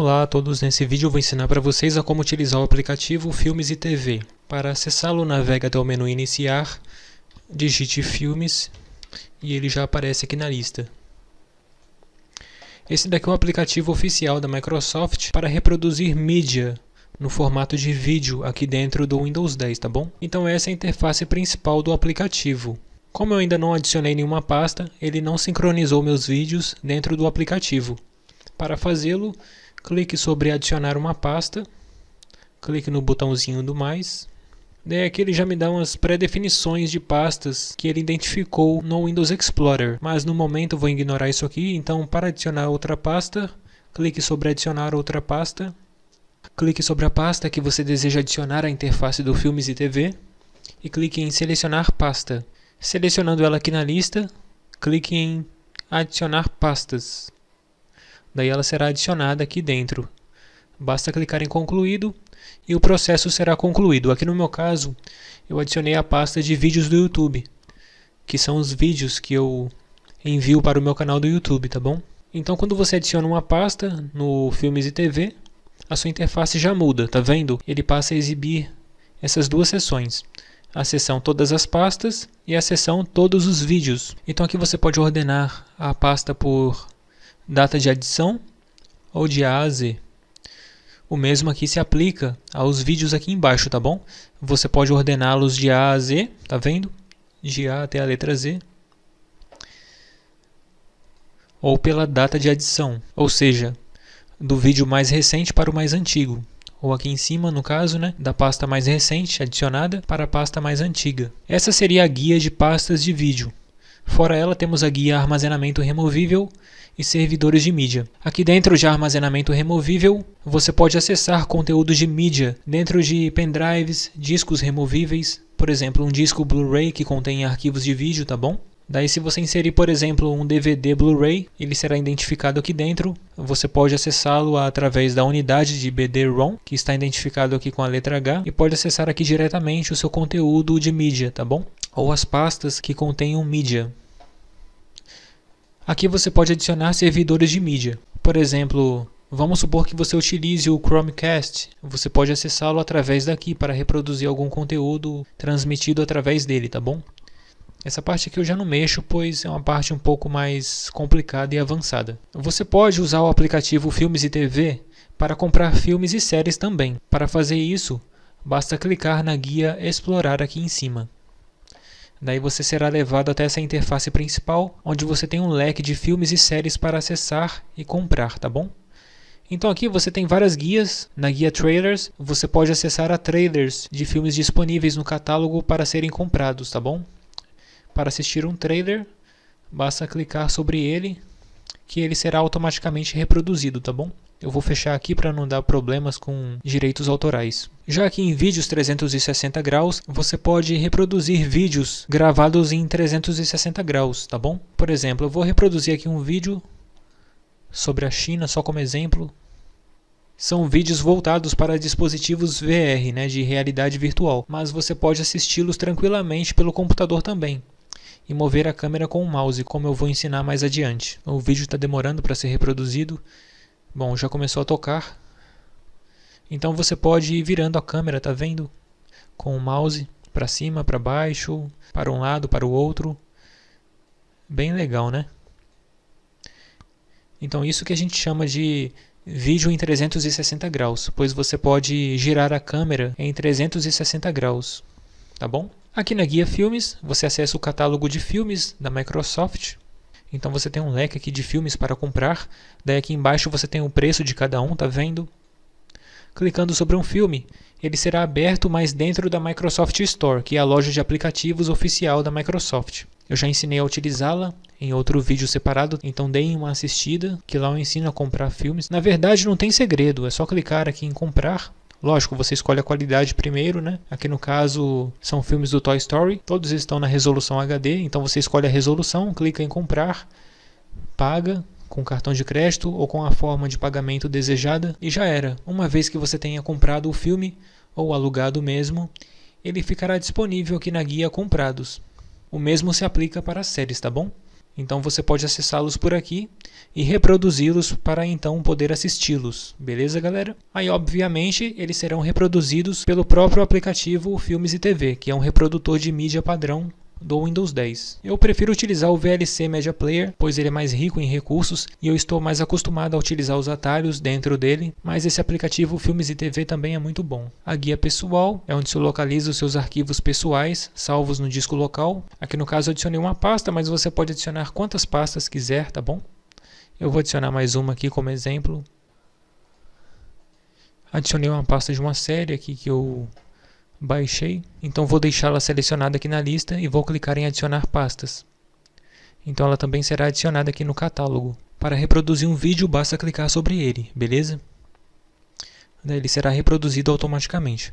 Olá a todos, nesse vídeo eu vou ensinar para vocês a como utilizar o aplicativo Filmes e TV. Para acessá-lo, navega até o menu Iniciar, digite Filmes e ele já aparece aqui na lista. Esse daqui é um aplicativo oficial da Microsoft para reproduzir mídia no formato de vídeo aqui dentro do Windows 10, tá bom? Então essa é a interface principal do aplicativo. Como eu ainda não adicionei nenhuma pasta, ele não sincronizou meus vídeos dentro do aplicativo. Para fazê-lo, clique sobre adicionar uma pasta, clique no botãozinho do mais, Daí aqui ele já me dá umas pré-definições de pastas que ele identificou no Windows Explorer, mas no momento eu vou ignorar isso aqui, então para adicionar outra pasta, clique sobre adicionar outra pasta, clique sobre a pasta que você deseja adicionar à interface do Filmes e TV e clique em selecionar pasta. Selecionando ela aqui na lista, clique em adicionar pastas daí ela será adicionada aqui dentro. Basta clicar em concluído e o processo será concluído. Aqui no meu caso, eu adicionei a pasta de vídeos do YouTube, que são os vídeos que eu envio para o meu canal do YouTube, tá bom? Então quando você adiciona uma pasta no Filmes e TV, a sua interface já muda, tá vendo? Ele passa a exibir essas duas seções. A seção Todas as pastas e a seção Todos os vídeos. Então aqui você pode ordenar a pasta por data de adição ou de A a Z. O mesmo aqui se aplica aos vídeos aqui embaixo, tá bom? Você pode ordená-los de A a Z, tá vendo? De A até a letra Z. Ou pela data de adição, ou seja, do vídeo mais recente para o mais antigo. Ou aqui em cima, no caso, né, da pasta mais recente adicionada para a pasta mais antiga. Essa seria a guia de pastas de vídeo. Fora ela, temos a guia armazenamento removível e servidores de mídia. Aqui dentro de armazenamento removível, você pode acessar conteúdos de mídia dentro de pendrives, discos removíveis, por exemplo, um disco Blu-ray que contém arquivos de vídeo, tá bom? Daí, se você inserir, por exemplo, um DVD Blu-ray, ele será identificado aqui dentro. Você pode acessá-lo através da unidade de BD-ROM, que está identificado aqui com a letra H, e pode acessar aqui diretamente o seu conteúdo de mídia, tá bom? Ou as pastas que contenham mídia. Aqui você pode adicionar servidores de mídia. Por exemplo, vamos supor que você utilize o Chromecast. Você pode acessá-lo através daqui para reproduzir algum conteúdo transmitido através dele, tá bom? Essa parte aqui eu já não mexo, pois é uma parte um pouco mais complicada e avançada. Você pode usar o aplicativo Filmes e TV para comprar filmes e séries também. Para fazer isso, basta clicar na guia Explorar aqui em cima. Daí você será levado até essa interface principal, onde você tem um leque de filmes e séries para acessar e comprar, tá bom? Então aqui você tem várias guias. Na guia Trailers, você pode acessar a trailers de filmes disponíveis no catálogo para serem comprados, tá bom? Para assistir um trailer, basta clicar sobre ele, que ele será automaticamente reproduzido, tá bom? Eu vou fechar aqui para não dar problemas com direitos autorais. Já que em vídeos 360 graus, você pode reproduzir vídeos gravados em 360 graus, tá bom? Por exemplo, eu vou reproduzir aqui um vídeo sobre a China, só como exemplo. São vídeos voltados para dispositivos VR, né, de realidade virtual, mas você pode assisti-los tranquilamente pelo computador também e mover a câmera com o mouse, como eu vou ensinar mais adiante. O vídeo está demorando para ser reproduzido, Bom, já começou a tocar. Então você pode ir virando a câmera, tá vendo? Com o mouse para cima, para baixo, para um lado, para o outro. Bem legal, né? Então isso que a gente chama de vídeo em 360 graus, pois você pode girar a câmera em 360 graus, tá bom? Aqui na guia Filmes, você acessa o catálogo de filmes da Microsoft então você tem um leque aqui de filmes para comprar. Daí aqui embaixo você tem o preço de cada um, tá vendo? Clicando sobre um filme, ele será aberto mais dentro da Microsoft Store, que é a loja de aplicativos oficial da Microsoft. Eu já ensinei a utilizá-la em outro vídeo separado, então deem uma assistida, que lá eu ensino a comprar filmes. Na verdade, não tem segredo, é só clicar aqui em comprar Lógico, você escolhe a qualidade primeiro, né? Aqui no caso são filmes do Toy Story, todos estão na resolução HD, então você escolhe a resolução, clica em comprar, paga com cartão de crédito ou com a forma de pagamento desejada e já era. Uma vez que você tenha comprado o filme ou alugado mesmo, ele ficará disponível aqui na guia Comprados. O mesmo se aplica para as séries, tá bom? Então você pode acessá-los por aqui e reproduzi-los para então poder assisti-los, beleza galera? Aí obviamente eles serão reproduzidos pelo próprio aplicativo Filmes e TV, que é um reprodutor de mídia padrão do Windows 10. Eu prefiro utilizar o VLC Media Player, pois ele é mais rico em recursos e eu estou mais acostumado a utilizar os atalhos dentro dele, mas esse aplicativo Filmes e TV também é muito bom. A guia pessoal é onde se localiza os seus arquivos pessoais, salvos no disco local. Aqui no caso adicionei uma pasta, mas você pode adicionar quantas pastas quiser, tá bom? Eu vou adicionar mais uma aqui como exemplo. Adicionei uma pasta de uma série aqui que eu Baixei, então vou deixá-la selecionada aqui na lista e vou clicar em adicionar pastas. Então ela também será adicionada aqui no catálogo. Para reproduzir um vídeo, basta clicar sobre ele, beleza? Daí ele será reproduzido automaticamente.